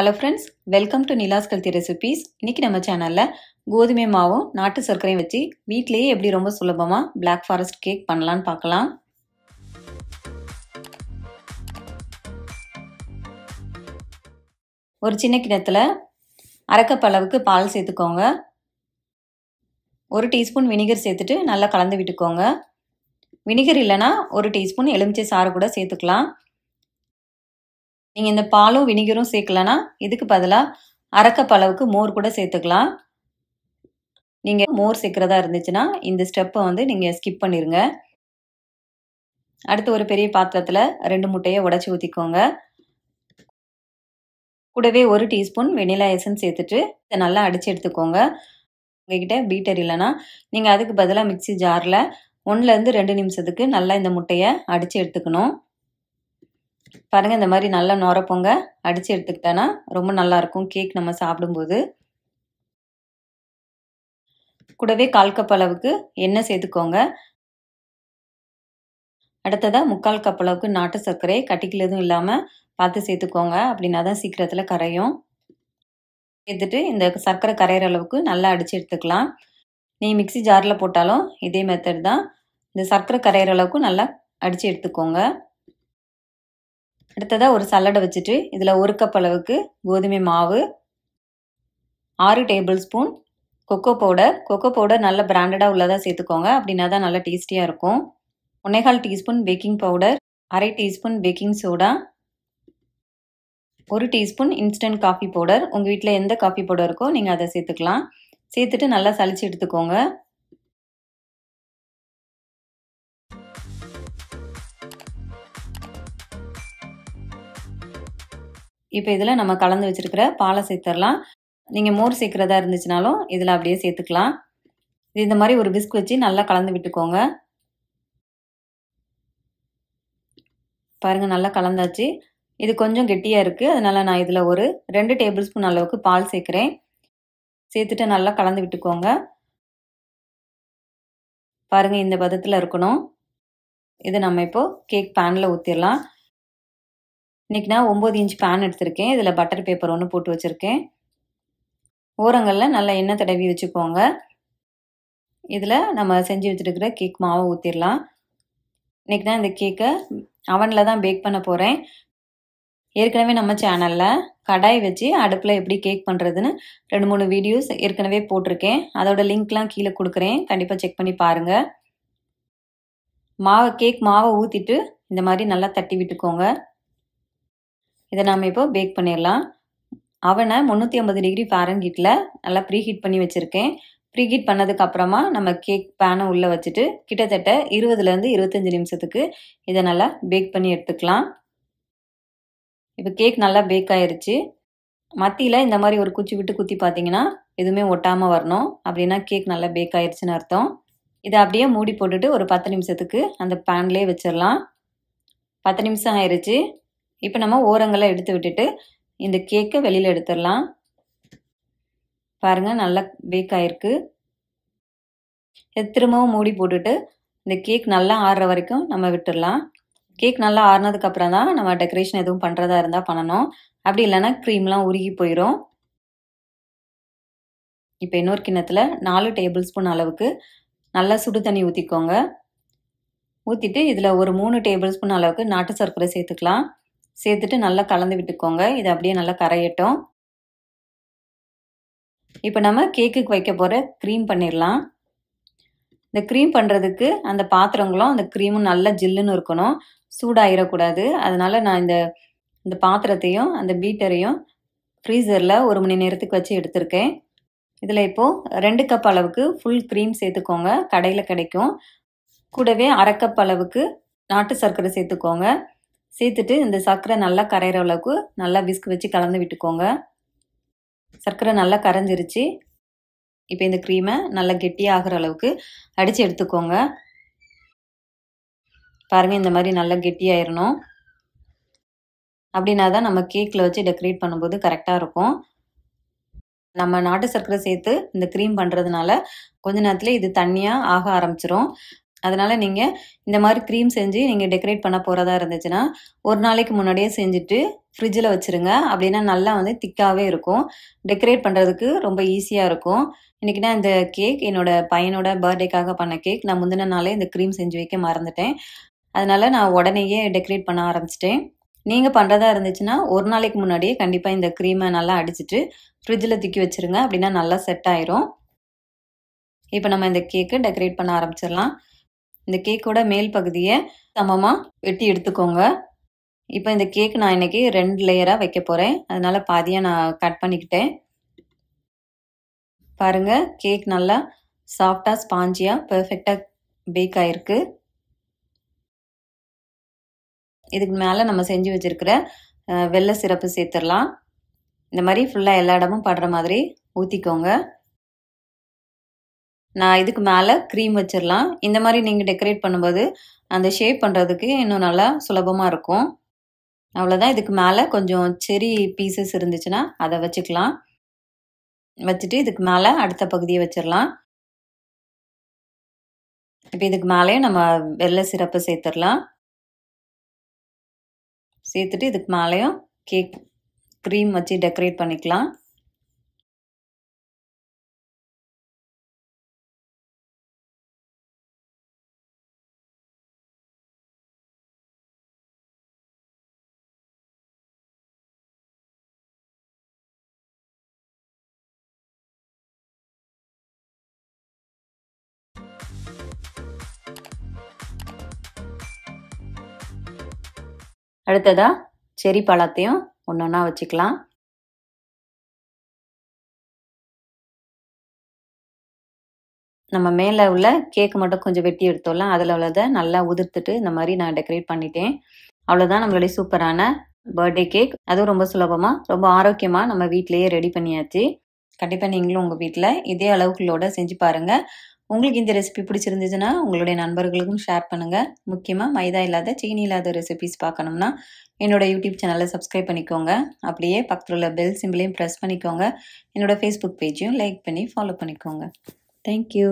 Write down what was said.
hello friends welcome to நிலாஸ் கல்தி recipes இன்றைக்கி நம்ம சேனலில் கோதுமை மாவும் நாட்டு சர்க்கரையும் வச்சு வீட்லேயே எப்படி ரொம்ப சுலபமாக பிளாக் ஃபாரஸ்ட் கேக் பண்ணலான்னு பார்க்கலாம் ஒரு சின்ன கிணத்துல அரைக்கப்ப அளவுக்கு பால் சேர்த்துக்கோங்க ஒரு டீஸ்பூன் வினிகர் சேர்த்துட்டு நல்லா கலந்து விட்டுக்கோங்க வினிகர் இல்லைனா ஒரு டீஸ்பூன் எலுமிச்சை சாறு கூட சேர்த்துக்கலாம் நீங்கள் இந்த பாலும் வினிகரும் சேர்க்கலனா இதுக்கு பதிலாக அரைக்கப் அளவுக்கு மோர் கூட சேர்த்துக்கலாம் நீங்கள் மோர் சேர்க்குறதா இருந்துச்சுன்னா இந்த ஸ்டெப்பை வந்து நீங்கள் ஸ்கிப் பண்ணிடுங்க அடுத்து ஒரு பெரிய பாத்திரத்தில் ரெண்டு முட்டையை உடச்சி ஊற்றிக்கோங்க கூடவே ஒரு டீஸ்பூன் வெனிலா எசன்ஸ் சேர்த்துட்டு இதை நல்லா அடித்து எடுத்துக்கோங்க உங்ககிட்ட பீட்டர் இல்லைன்னா நீங்கள் அதுக்கு பதிலாக மிக்சி ஜாரில் ஒன்றுலேருந்து ரெண்டு நிமிஷத்துக்கு நல்லா இந்த முட்டையை அடித்து எடுத்துக்கணும் பாருங்கள் இந்த மாதிரி நல்லா நுரப்பொங்க அடித்து எடுத்துக்கிட்டேன்னா ரொம்ப நல்லாயிருக்கும் கேக் நம்ம சாப்பிடும்போது கூடவே கால் கப் அளவுக்கு எண்ணெய் சேர்த்துக்கோங்க அடுத்ததாக முக்கால் கப் அளவுக்கு நாட்டு சர்க்கரை கட்டிக்கல் எதுவும் இல்லாமல் பார்த்து சேர்த்துக்கோங்க அப்படின்னா தான் சீக்கிரத்தில் கரையும் சேர்த்துட்டு இந்த சர்க்கரை கரையிற அளவுக்கு நல்லா அடித்து எடுத்துக்கலாம் நீ மிக்சி ஜாரில் போட்டாலும் இதே மெத்தட் தான் இந்த சர்க்கரை கரையிற அளவுக்கு நல்லா அடித்து எடுத்துக்கோங்க அடுத்ததாக ஒரு சல்லடை வச்சுட்டு இதில் ஒரு கப் அளவுக்கு கோதுமை மாவு ஆறு tablespoon cocoa powder cocoa powder நல்ல பிராண்டடாக உள்ளதாக சேர்த்துக்கோங்க அப்படின்னா தான் நல்லா டேஸ்டியாக இருக்கும் ஒன்னேகால் டீஸ்பூன் பேக்கிங் பவுடர் அரை டீஸ்பூன் பேக்கிங் சோடா ஒரு டீஸ்பூன் இன்ஸ்டன்ட் காஃபி பவுடர் உங்கள் வீட்டில் எந்த காஃபி பவுடர் இருக்கோ நீங்கள் அதை சேர்த்துக்கலாம் சேர்த்துட்டு நல்லா சளிச்சு எடுத்துக்கோங்க இப்போ இதில் நம்ம கலந்து வச்சுருக்கிற பாலை சேர்த்துடலாம் நீங்கள் மோர் சேர்க்குறதா இருந்துச்சுனாலும் இதில் அப்படியே சேர்த்துக்கலாம் இது இந்த மாதிரி ஒரு பிஸ்க் வச்சு நல்லா கலந்து விட்டுக்கோங்க பாருங்கள் நல்லா கலந்தாச்சு இது கொஞ்சம் கெட்டியாக இருக்குது அதனால் நான் இதில் ஒரு ரெண்டு டேபிள் ஸ்பூன் அளவுக்கு பால் சேர்க்குறேன் சேர்த்துட்டு நல்லா கலந்து விட்டுக்கோங்க பாருங்கள் இந்த பதத்தில் இருக்கணும் இதை நம்ம இப்போது கேக் பேனில் ஊற்றிடலாம் இன்றைக்கி நான் ஒம்பது இன்ச் பேன் எடுத்திருக்கேன் இதில் பட்டர் பேப்பர் ஒன்று போட்டு வச்சுருக்கேன் ஓரங்களில் நல்லா எண்ணெய் தடவி வச்சுக்கோங்க இதில் நம்ம செஞ்சு வச்சுருக்கிற கேக் மாவை ஊற்றிடலாம் இன்றைக்கி நான் இந்த கேக்கை அவனில் தான் பேக் பண்ண போகிறேன் ஏற்கனவே நம்ம சேனலில் கடாய் வச்சு அடுப்பில் எப்படி கேக் பண்ணுறதுன்னு ரெண்டு மூணு வீடியோஸ் ஏற்கனவே போட்டிருக்கேன் அதோட லிங்க்லாம் கீழே கொடுக்குறேன் கண்டிப்பாக செக் பண்ணி பாருங்கள் மாவை கேக் மாவை ஊற்றிட்டு இந்த மாதிரி நல்லா தட்டி விட்டுக்கோங்க இதை நாம் இப்போ பேக் பண்ணிடலாம் அவனை முந்நூற்றி ஐம்பது டிகிரி ஃபாரன்ஹீட்டில் நல்லா ப்ரீ ஹீட் பண்ணி வச்சுருக்கேன் ப்ரீ ஹீட் பண்ணதுக்கு அப்புறமா நம்ம கேக் பேனை உள்ளே வச்சுட்டு கிட்டத்தட்ட இருபதுலேருந்து இருபத்தஞ்சி நிமிஷத்துக்கு இதை நல்லா பேக் பண்ணி எடுத்துக்கலாம் இப்போ கேக் நல்லா பேக் ஆயிடுச்சு மத்தியில் இந்த மாதிரி ஒரு குச்சி விட்டு குத்தி பார்த்தீங்கன்னா எதுவுமே ஒட்டாமல் வரணும் அப்படின்னா கேக் நல்லா பேக் ஆயிடுச்சுன்னு அர்த்தம் இதை அப்படியே மூடி போட்டுட்டு ஒரு பத்து நிமிஷத்துக்கு அந்த பேன்லேயே வச்சிடலாம் பத்து நிமிஷம் ஆயிடுச்சு இப்போ நம்ம ஓரங்களை எடுத்து விட்டுட்டு இந்த கேக்கை வெளியில் எடுத்துடலாம் பாருங்கள் நல்லா பேக் ஆகிருக்கு திரும்பவும் மூடி போட்டுட்டு இந்த கேக் நல்லா ஆறுற வரைக்கும் நம்ம விட்டுடலாம் கேக் நல்லா ஆறுனதுக்கப்புறம் தான் நம்ம டெக்கரேஷன் எதுவும் பண்ணுறதா இருந்தால் பண்ணணும் அப்படி இல்லைன்னா க்ரீம்லாம் உருகி போயிடும் இப்போ இன்னொரு கிண்ணத்தில் நாலு டேபிள் ஸ்பூன் அளவுக்கு நல்லா சுடு தண்ணி ஊற்றிக்கோங்க ஊற்றிட்டு இதில் ஒரு மூணு டேபிள் ஸ்பூன் அளவுக்கு நாட்டு சர்க்கரை சேர்த்துக்கலாம் சேர்த்துட்டு நல்லா கலந்து விட்டுக்கோங்க இது அப்படியே நல்லா கரையட்டும் இப்போ நம்ம கேக்குக்கு வைக்க போகிற க்ரீம் பண்ணிடலாம் இந்த க்ரீம் பண்ணுறதுக்கு அந்த பாத்திரங்களும் அந்த க்ரீமும் நல்லா ஜில்லுன்னு இருக்கணும் சூடாகிடக்கூடாது அதனால் நான் இந்த இந்த பாத்திரத்தையும் அந்த பீட்டரையும் ஃப்ரீசரில் ஒரு மணி நேரத்துக்கு வச்சு எடுத்திருக்கேன் இதில் இப்போது ரெண்டு கப் அளவுக்கு ஃபுல் க்ரீம் சேர்த்துக்கோங்க கடையில் கிடைக்கும் கூடவே அரை கப் அளவுக்கு நாட்டு சர்க்கரை சேர்த்துக்கோங்க சேர்த்துட்டு இந்த சர்க்கரை நல்லா கரையிற அளவுக்கு நல்லா விஸ்க் வச்சு கலந்து விட்டுக்கோங்க சர்க்கரை நல்லா கரைஞ்சிருச்சு இப்போ இந்த க்ரீமை நல்லா கெட்டியாகிற அளவுக்கு அடித்து எடுத்துக்கோங்க பாருங்கள் இந்த மாதிரி நல்லா கெட்டியாயிடணும் அப்படின்னா தான் நம்ம கேக்கில் வச்சு டெக்கரேட் பண்ணும்போது கரெக்டாக இருக்கும் நம்ம நாட்டு சர்க்கரை சேர்த்து இந்த க்ரீம் பண்ணுறதுனால கொஞ்ச நேரத்தில் இது தண்ணியாக ஆக ஆரம்பிச்சிரும் அதனால் நீங்கள் இந்த மாதிரி க்ரீம் செஞ்சு நீங்கள் டெக்கரேட் பண்ண போகிறதா இருந்துச்சுன்னா ஒரு நாளைக்கு முன்னாடியே செஞ்சுட்டு ஃப்ரிட்ஜில் வச்சுருங்க அப்படின்னா நல்லா வந்து திக்காகவே இருக்கும் டெக்கரேட் பண்ணுறதுக்கு ரொம்ப ஈஸியாக இருக்கும் இன்றைக்கி நான் இந்த கேக் என்னோடய பையனோட பர்த்டேக்காக பண்ண கேக் நான் முந்தின நாளே இந்த க்ரீம் செஞ்சு வைக்க மறந்துட்டேன் அதனால் நான் உடனேயே டெக்கரேட் பண்ண ஆரம்பிச்சிட்டேன் நீங்கள் பண்ணுறதா இருந்துச்சுன்னா ஒரு நாளைக்கு முன்னாடியே கண்டிப்பாக இந்த க்ரீமை நல்லா அடிச்சிட்டு ஃப்ரிட்ஜில் திக்கி வச்சுருங்க அப்படின்னா நல்லா செட் ஆயிரும் இப்போ நம்ம இந்த கேக்கு டெக்கரேட் பண்ண ஆரம்பிச்சிடலாம் இந்த கேக்கோட மேல் பகுதியை சமமாக வெட்டி எடுத்துக்கோங்க இப்போ இந்த கேக் நான் இன்றைக்கி ரெண்டு லேயராக வைக்க போகிறேன் அதனால் பாதியாக நான் கட் பண்ணிக்கிட்டேன் பாருங்கள் கேக் நல்லா சாஃப்டாக ஸ்பாஞ்சியாக பெர்ஃபெக்டாக பேக் ஆகிருக்கு இதுக்கு மேலே நம்ம செஞ்சு வச்சுருக்கிற வெள்ளை சிறப்பு சேர்த்துடலாம் இந்த மாதிரி ஃபுல்லாக எல்லா இடமும் படுற மாதிரி ஊற்றிக்கோங்க நான் இதுக்கு மேலே க்ரீம் வச்சிடலாம் இந்த மாதிரி நீங்கள் டெக்கரேட் பண்ணும்போது அந்த ஷேப் பண்ணுறதுக்கு இன்னும் நல்லா சுலபமாக இருக்கும் அவ்வளோதான் இதுக்கு மேலே கொஞ்சம் செரி பீசஸ் இருந்துச்சுன்னா அதை வச்சுக்கலாம் வச்சுட்டு இதுக்கு மேலே அடுத்த பகுதியை வச்சிடலாம் இப்போ இதுக்கு மேலேயும் நம்ம வெள்ளை சிறப்பை சேர்த்துடலாம் சேர்த்துட்டு இதுக்கு மேலேயும் கேக் க்ரீம் வச்சு டெக்கரேட் பண்ணிக்கலாம் அடுத்ததாக செரி பழத்தையும் ஒன்று ஒன்றா வச்சுக்கலாம் நம்ம மேலே உள்ள கேக் மட்டும் கொஞ்சம் வெட்டி எடுத்தோம்லாம் அதில் உள்ளதை நல்லா உதிர்த்துட்டு இந்த மாதிரி நான் டெக்கரேட் பண்ணிட்டேன் அவ்வளோதான் நம்மளுடைய சூப்பரான பர்த்டே கேக் அதுவும் ரொம்ப சுலபமாக ரொம்ப ஆரோக்கியமாக நம்ம வீட்லேயே ரெடி பண்ணியாச்சு கண்டிப்பாக நீங்களும் உங்கள் வீட்டில் இதே அளவுகளோட செஞ்சு பாருங்கள் உங்களுக்கு இந்த ரெசிபி பிடிச்சிருந்துச்சுன்னா உங்களுடைய நண்பர்களுக்கும் ஷேர் பண்ணுங்கள் முக்கியமாக மைதா இல்லாத சீனி இல்லாத ரெசிபிஸ் பார்க்கணும்னா என்னோடய யூடியூப் சேனலை சப்ஸ்கிரைப் பண்ணிக்கோங்க அப்படியே பக்கத்தில் உள்ள பெல் சிம்பிளையும் ப்ரெஸ் பண்ணிக்கோங்க என்னோடய ஃபேஸ்புக் பேஜையும் லைக் பண்ணி ஃபாலோ பண்ணிக்கோங்க தேங்க்யூ